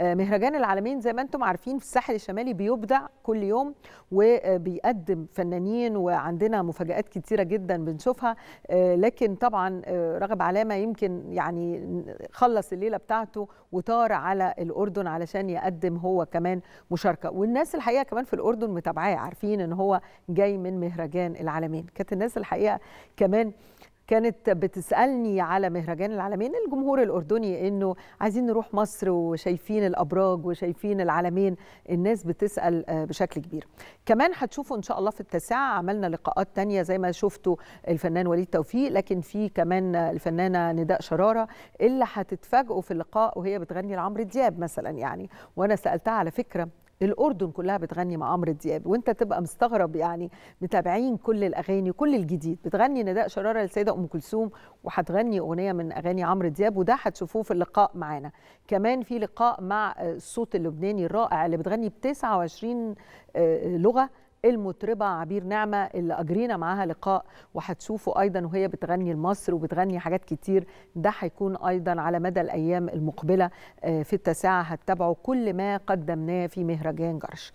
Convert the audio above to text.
مهرجان العالمين زي ما انتم عارفين في الساحل الشمالي بيبدع كل يوم وبيقدم فنانين وعندنا مفاجآت كتيرة جدا بنشوفها آه، لكن طبعا آه، رغب علامة يمكن يعني خلص الليلة بتاعته وطار على الأردن علشان يقدم هو كمان مشاركة والناس الحقيقة كمان في الأردن متابعاه عارفين ان هو جاي من مهرجان العالمين كانت الناس الحقيقة كمان كانت بتسالني على مهرجان العالمين الجمهور الاردني انه عايزين نروح مصر وشايفين الابراج وشايفين العالمين الناس بتسال آه، بشكل كبير كمان هتشوفوا ان شاء الله في التاسعه عملنا لقاءات تانية زي ما شفتوا الفنان وليد توفيق لكن في كمان الفنانه نداء شراره اللي هتتفاجئوا في اللقاء وهي بتغني لعمرو دياب مثلا يعني وانا سالتها على فكره للاردن كلها بتغني مع عمرو دياب وانت تبقى مستغرب يعني متابعين كل الاغاني كل الجديد بتغني نداء شراره للسيده ام كلثوم وهتغني اغنيه من اغاني عمرو دياب وده هتشوفوه في اللقاء معانا كمان في لقاء مع الصوت اللبناني الرائع اللي بتغني ب 29 آه، لغه المطربه عبير نعمه اللي اجرينا معاها لقاء وهتشوفوا ايضا وهي بتغني لمصر وبتغني حاجات كتير ده هيكون ايضا على مدى الايام المقبله آه، في التساعة هتتابعوا كل ما قدمناه في مهرجان جرش